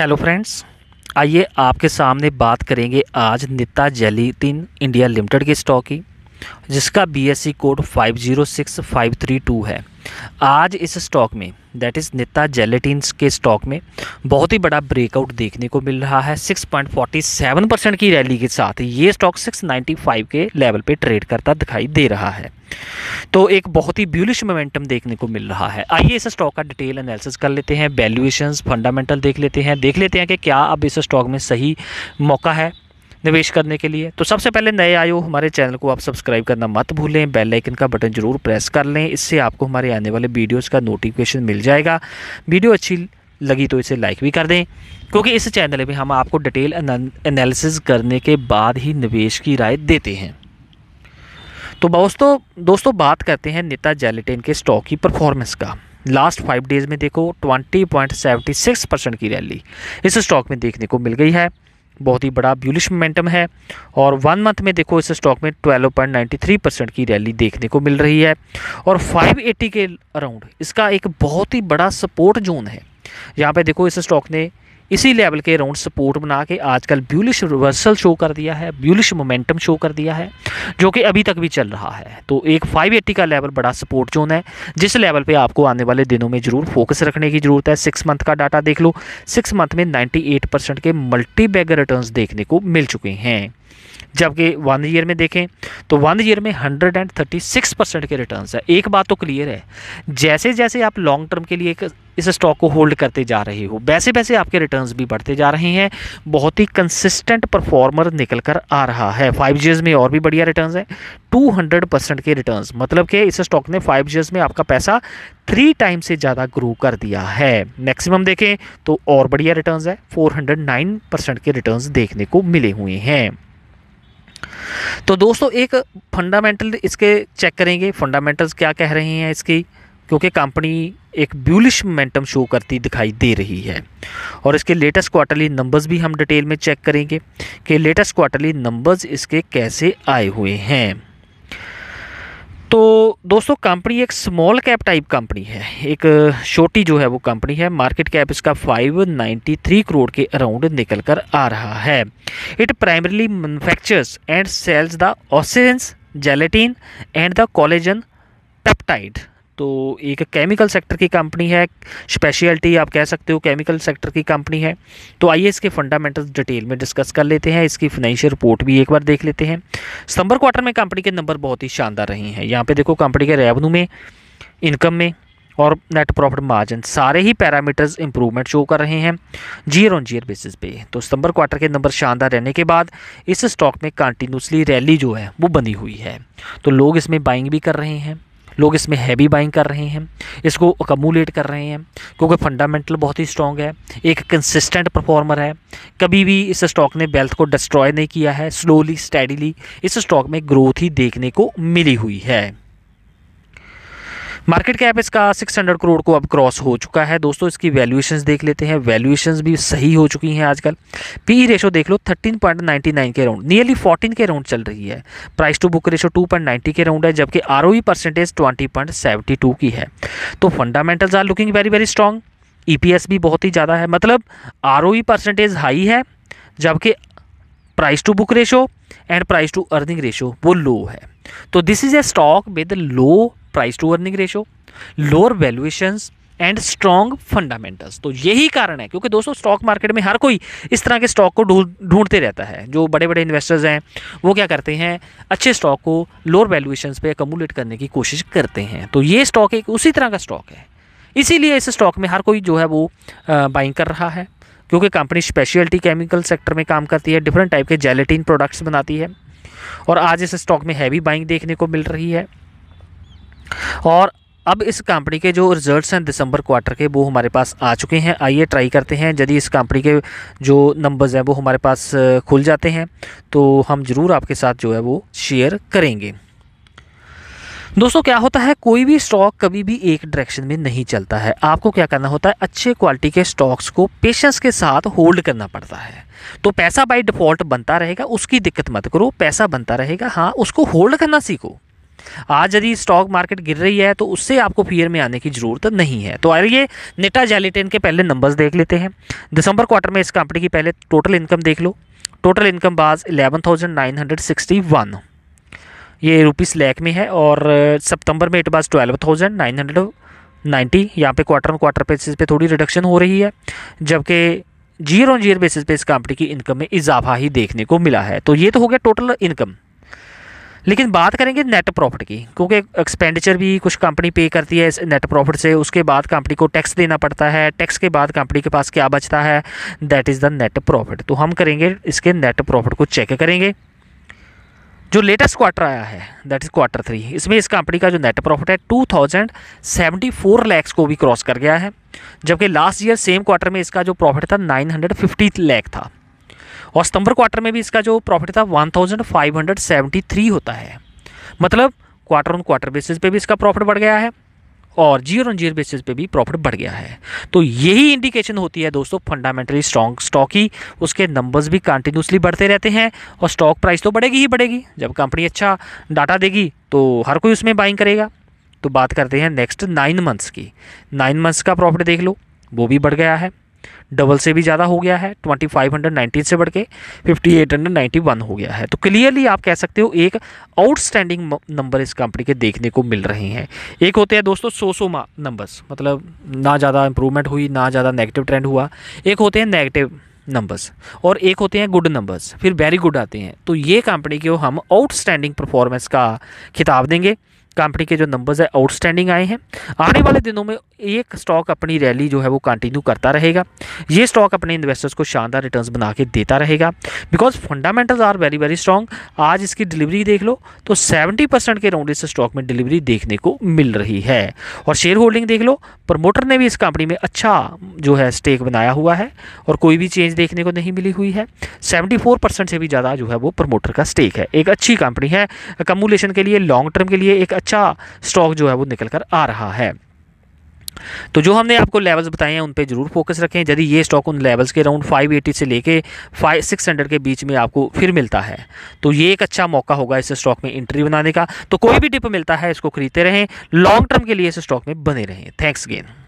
hello friends आइए आपके सामने बात करेंगे आज निता जैलीतिन इंडिया लिमिटेड के स्टॉक की जिसका बीएससी कोड 506532 है आज इस स्टॉक में दैट इज़ नेता जेलेटिन के स्टॉक में बहुत ही बड़ा ब्रेकआउट देखने को मिल रहा है 6.47 परसेंट की रैली के साथ ये स्टॉक 695 के लेवल पे ट्रेड करता दिखाई दे रहा है तो एक बहुत ही ब्यूलिश मोमेंटम देखने को मिल रहा है आइए इस स्टॉक का डिटेल एनालिसिस कर लेते हैं वैल्यूएशंस फंडामेंटल देख लेते हैं देख लेते हैं कि क्या अब इस स्टॉक में सही मौका है निवेश करने के लिए तो सबसे पहले नए आयो हमारे चैनल को आप सब्सक्राइब करना मत भूलें बेल आइकन का बटन ज़रूर प्रेस कर लें इससे आपको हमारे आने वाले वीडियोस का नोटिफिकेशन मिल जाएगा वीडियो अच्छी लगी तो इसे लाइक भी कर दें क्योंकि इस चैनल में हम आपको डिटेल एनालिसिस करने के बाद ही निवेश की राय देते हैं तो दोस्तों दोस्तों बात करते हैं नेता जेलिटेन के स्टॉक की परफॉर्मेंस का लास्ट फाइव डेज़ में देखो 20.76 परसेंट की रैली इस स्टॉक में देखने को मिल गई है बहुत ही बड़ा ब्यूलिश मोमेंटम है और वन मंथ में देखो इस स्टॉक में 12.93 परसेंट की रैली देखने को मिल रही है और 580 के अराउंड इसका एक बहुत ही बड़ा सपोर्ट जोन है यहाँ पे देखो इस स्टॉक ने इसी लेवल के राउंड सपोर्ट बना के आजकल ब्यूलिश रिवर्सल शो कर दिया है ब्यूलिश मोमेंटम शो कर दिया है जो कि अभी तक भी चल रहा है तो एक 580 का लेवल बड़ा सपोर्ट जोन है जिस लेवल पे आपको आने वाले दिनों में ज़रूर फोकस रखने की ज़रूरत है सिक्स मंथ का डाटा देख लो सिक्स मंथ में नाइन्टी परसेंट के मल्टी बैगर रिटर्न देखने को मिल चुके हैं जबकि वन ईयर में देखें तो वन ईयर में 136 परसेंट के रिटर्न है एक बात तो क्लियर है जैसे जैसे आप लॉन्ग टर्म के लिए इस स्टॉक को होल्ड करते जा रहे हो वैसे वैसे आपके रिटर्न्स भी बढ़ते जा रहे हैं बहुत ही कंसिस्टेंट परफॉर्मर निकल कर आ रहा है फाइव ईयर्स में और भी बढ़िया रिटर्न है 200 परसेंट के रिटर्न मतलब कि इस स्टॉक ने फाइव ईयर्स में आपका पैसा थ्री टाइम से ज़्यादा ग्रो कर दिया है मैक्सिमम देखें तो और बढ़िया रिटर्न है 409 परसेंट के रिटर्न देखने को मिले हुए हैं तो दोस्तों एक फंडामेंटल इसके चेक करेंगे फंडामेंटल्स क्या कह रहे हैं इसकी क्योंकि कंपनी एक ब्यूलिश मोमेंटम शो करती दिखाई दे रही है और इसके लेटेस्ट क्वार्टरली नंबर्स भी हम डिटेल में चेक करेंगे कि लेटेस्ट क्वार्टरली नंबर्स इसके कैसे आए हुए हैं तो दोस्तों कंपनी एक स्मॉल कैप टाइप कंपनी है एक छोटी जो है वो कंपनी है मार्केट कैप इसका 593 करोड़ के अराउंड निकल कर आ रहा है it primarily manufactures and sells the oxygens gelatin and the collagen peptide तो एक केमिकल सेक्टर की कंपनी है स्पेशलिटी आप कह सकते हो केमिकल सेक्टर की कंपनी है तो आइए इसके फंडामेंटल डिटेल में डिस्कस कर लेते हैं इसकी फाइनेंशियल रिपोर्ट भी एक बार देख लेते हैं सितंबर क्वार्टर में कंपनी के नंबर बहुत ही शानदार रहे हैं यहाँ पे देखो कंपनी के रेवन्यू में इनकम में और नेट प्रॉफिट मार्जिन सारे ही पैरामीटर्स इंप्रूवमेंट शो कर रहे हैं जीयर ऑन जीयर बेसिस पे तो सितंबर क्वार्टर के नंबर शानदार रहने के बाद इस स्टॉक में कंटिन्यूसली रैली जो है वो बनी हुई है तो लोग इसमें बाइंग भी कर रहे हैं लोग इसमें हैवी बाइंग कर रहे हैं इसको अकमूलेट कर रहे हैं क्योंकि फंडामेंटल बहुत ही स्ट्रॉन्ग है एक कंसिस्टेंट परफॉर्मर है कभी भी इस स्टॉक ने वेल्थ को डिस्ट्रॉय नहीं किया है स्लोली स्टेडीली इस स्टॉक में ग्रोथ ही देखने को मिली हुई है मार्केट कैप इसका सिक्स हंड्रेड करोड़ को अब क्रॉस हो चुका है दोस्तों इसकी वैल्यूएशंस देख लेते हैं वैल्यूएशंस भी सही हो चुकी हैं आजकल पी रेशो e देख लो थर्टीन पॉइंट नाइन के राउंड नियरली फोर्टीन के राउंड चल रही है price to book ratio two point ninety के राउंड है जबकि R O percentage twenty point seventy two की है तो fundamentals are looking very very strong E भी बहुत ही ज़्यादा है मतलब आर परसेंटेज हाई है जबकि price to book ratio and price to earning ratio वो लो है तो this is a stock with low price to earning ratio lower valuations and strong fundamentals तो यही कारण है क्योंकि दोस्तों स्टॉक मार्केट में हर कोई इस तरह के स्टॉक को ढूंढते रहता है जो बड़े बड़े इन्वेस्टर्स हैं वो क्या करते हैं अच्छे स्टॉक को लोअर वैल्यूएशंस पे एकमुलेट करने की कोशिश करते हैं तो ये स्टॉक एक उसी तरह का स्टॉक है इसीलिए इस स्टॉक में हर कोई जो है वो बाइंग कर रहा है क्योंकि कंपनी स्पेशलिटी केमिकल सेक्टर में काम करती है डिफरेंट टाइप के जेलेटिन प्रोडक्ट्स बनाती है और आज इस स्टॉक में हैवी बाइंग देखने को मिल रही है और अब इस कंपनी के जो रिजल्ट्स हैं दिसंबर क्वार्टर के वो हमारे पास आ चुके हैं आइए ट्राई करते हैं यदि इस कंपनी के जो नंबर्स हैं वो हमारे पास खुल जाते हैं तो हम ज़रूर आपके साथ जो है वो शेयर करेंगे दोस्तों क्या होता है कोई भी स्टॉक कभी भी एक डायरेक्शन में नहीं चलता है आपको क्या करना होता है अच्छे क्वालिटी के स्टॉक्स को पेशेंस के साथ होल्ड करना पड़ता है तो पैसा बाय डिफ़ॉल्ट बनता रहेगा उसकी दिक्कत मत करो पैसा बनता रहेगा हाँ उसको होल्ड करना सीखो आज यदि स्टॉक मार्केट गिर रही है तो उससे आपको फियर में आने की जरूरत नहीं है तो आइए नेटा जेलिटेन के पहले नंबर्स देख लेते हैं दिसंबर क्वार्टर में इस कंपनी की पहले टोटल इनकम देख लो total income was eleven thousand nine hundred sixty one ये रुपीस लैक में है और सितंबर में it was twelve thousand nine hundred ninety यहाँ पे क्वार्टर ऑन क्वार्टर बेसिस पे थोड़ी रिडक्शन हो रही है जबकि जीरो ऑन जीरो बेसिस पे इस कंपनी की इनकम में इजाफा ही देखने को मिला है तो ये तो हो गया टोटल इनकम लेकिन बात करेंगे नेट प्रॉफिट की क्योंकि एक्सपेंडिचर भी कुछ कंपनी पे करती है इस नेट प्रॉफिट से उसके बाद कंपनी को टैक्स देना पड़ता है टैक्स के बाद कंपनी के पास क्या बचता है that is the net profit तो हम करेंगे इसके नेट प्रॉफिट को चेक करेंगे जो लेटेस्ट क्वार्टर आया है दैट इज़ क्वार्टर थ्री इसमें इस कंपनी का जो नेट प्रॉफिट है two thousand seventy four lakhs को भी क्रॉस कर गया है जबकि लास्ट ईयर सेम क्वार्टर में इसका जो प्रॉफिट था नाइन हंड्रेड फिफ्टी लैख था और सितंबर क्वार्टर में भी इसका जो प्रॉफिट था 1573 होता है मतलब क्वार्टर ऑन क्वार्टर बेसिस पे भी इसका प्रॉफिट बढ़ गया है और जीरो ऑन जीरो बेसिस पे भी प्रॉफिट बढ़ गया है तो यही इंडिकेशन होती है दोस्तों फंडामेंटली स्ट्रॉन्ग स्टॉक ही उसके नंबर्स भी कंटिन्यूसली बढ़ते रहते हैं और स्टॉक प्राइस तो बढ़ेगी ही बढ़ेगी जब कंपनी अच्छा डाटा देगी तो हर कोई उसमें बाइंग करेगा तो बात करते हैं नेक्स्ट नाइन मंथ्स की नाइन मंथ्स का प्रॉफिट देख लो वो भी बढ़ गया है डबल से भी ज़्यादा हो गया है ट्वेंटी फाइव हंड्रेड नाइनटीन से बढ़ के fifty eight hundred ninety one हो गया है तो क्लियरली आप कह सकते हो एक आउटस्टैंडिंग नंबर इस कंपनी के देखने को मिल रहे हैं एक होते हैं दोस्तों सो सो नंबर्स मतलब ना ज़्यादा इंप्रूवमेंट हुई ना ज़्यादा नेगेटिव ट्रेंड हुआ एक होते हैं नेगेटिव नंबर्स और एक होते हैं गुड नंबर्स फिर वेरी गुड आते हैं तो ये कंपनी को हम आउटस्टैंडिंग परफॉर्मेंस का खिताब देंगे कंपनी के जो नंबर्स है आउटस्टैंडिंग आए हैं आने वाले दिनों में ये स्टॉक अपनी रैली जो है वो कंटिन्यू करता रहेगा ये स्टॉक अपने इन्वेस्टर्स को शानदार रिटर्न्स बना के देता रहेगा because fundamentals are very very strong आज इसकी डिलीवरी देख लो तो 70 परसेंट के राउंड इस स्टॉक में डिलीवरी देखने को मिल रही है और शेयर होल्डिंग देख लो प्रमोटर ने भी इस कंपनी में अच्छा जो है स्टेक बनाया हुआ है और कोई भी चेंज देखने को नहीं मिली हुई है सेवेंटी परसेंट से भी ज़्यादा जो है वो प्रमोटर का स्टेक है एक अच्छी कंपनी है कमूलेशन के लिए लॉन्ग टर्म के लिए एक अच्छा स्टॉक जो है वो निकल कर आ रहा है तो जो हमने आपको लेवल्स बताए हैं उन पे ज़रूर फोकस रखें यदि ये स्टॉक उन लेवल्स के अराउंड 580 से लेके 5 600 के बीच में आपको फिर मिलता है तो ये एक अच्छा मौका होगा इस स्टॉक में एंट्री बनाने का तो कोई भी टिप मिलता है इसको खरीदते रहें लॉन्ग टर्म के लिए इस स्टॉक में बने रहें थैंक्स गेन